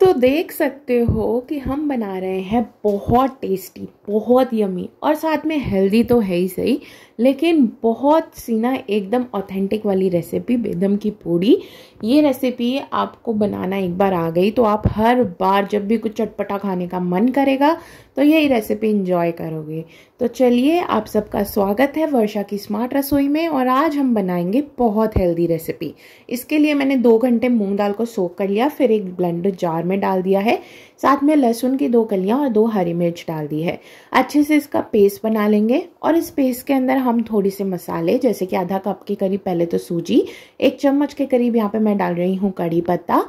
तो देख सकते हो कि हम बना रहे हैं बहुत टेस्टी बहुत यमी और साथ में हेल्दी तो है ही सही लेकिन बहुत सी ना एकदम ऑथेंटिक वाली रेसिपी बेदम की पूड़ी ये रेसिपी आपको बनाना एक बार आ गई तो आप हर बार जब भी कुछ चटपटा खाने का मन करेगा तो यही रेसिपी इंजॉय करोगे तो चलिए आप सबका स्वागत है वर्षा की स्मार्ट रसोई में और आज हम बनाएंगे बहुत हेल्दी रेसिपी इसके लिए मैंने दो घंटे मूँग दाल को सोख कर लिया फिर एक ब्लेंडर जार में डाल दिया है साथ में लहसुन की दो कलियाँ और दो हरी मिर्च डाल दी है अच्छे से इसका पेस्ट बना लेंगे और इस पेस्ट के अंदर हम थोड़ी से मसाले जैसे कि आधा कप के करीब पहले तो सूजी एक चम्मच के करीब यहाँ पे मैं डाल रही हूँ कड़ी पत्ता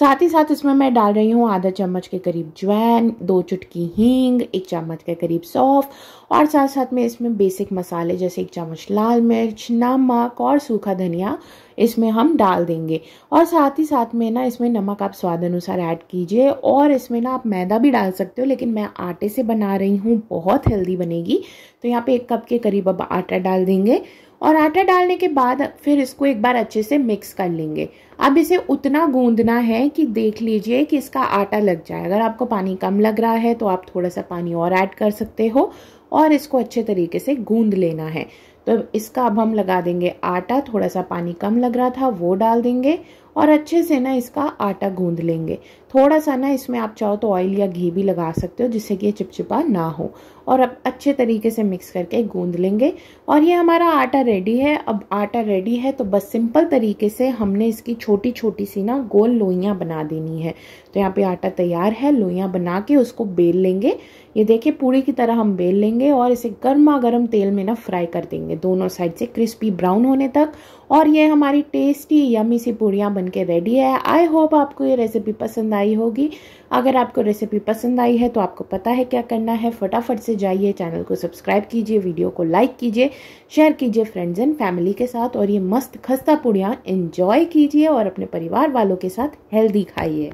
साथ ही साथ इसमें मैं डाल रही हूँ आधा चम्मच के करीब ज्वैन दो चुटकी हींग एक चम्मच के करीब सौफ और साथ साथ में इसमें बेसिक मसाले जैसे एक चम्मच लाल मिर्च नमक और सूखा धनिया इसमें हम डाल देंगे और साथ ही साथ में ना इसमें नमक आप स्वाद अनुसार ऐड कीजिए और इसमें ना आप मैदा भी डाल सकते हो लेकिन मैं आटे से बना रही हूँ बहुत हेल्दी बनेगी तो यहाँ पे एक कप के करीब अब आटा डाल देंगे और आटा डालने के बाद फिर इसको एक बार अच्छे से मिक्स कर लेंगे अब इसे उतना गूंदना है कि देख लीजिए कि इसका आटा लग जाए अगर आपको पानी कम लग रहा है तो आप थोड़ा सा पानी और ऐड कर सकते हो और इसको अच्छे तरीके से गूंद लेना है तो इसका अब हम लगा देंगे आटा थोड़ा सा पानी कम लग रहा था वो डाल देंगे और अच्छे से ना इसका आटा गूंद लेंगे थोड़ा सा ना इसमें आप चाहो तो ऑयल या घी भी लगा सकते हो जिससे कि ये चिपचिपा ना हो और अब अच्छे तरीके से मिक्स करके गूंद लेंगे और ये हमारा आटा रेडी है अब आटा रेडी है तो बस सिंपल तरीके से हमने इसकी छोटी छोटी सी ना गोल लोइयाँ बना देनी है तो यहाँ पे आटा तैयार है लोइयाँ बना के उसको बेल लेंगे ये देखिए पूरी की तरह हम बेल लेंगे और इसे गर्मा गर्म तेल में ना फ्राई कर देंगे दोनों साइड से क्रिस्पी ब्राउन होने तक और ये हमारी टेस्टी यमी सी पूड़ियाँ बन के रेडी है आई होप आपको ये रेसिपी पसंद आई होगी अगर आपको रेसिपी पसंद आई है तो आपको पता है क्या करना है फटाफट से जाइए चैनल को सब्सक्राइब कीजिए वीडियो को लाइक कीजिए शेयर कीजिए फ्रेंड्स एंड फैमिली के साथ और ये मस्त खस्ता पूड़ियाँ इन्जॉय कीजिए और अपने परिवार वालों के साथ हेल्दी खाइए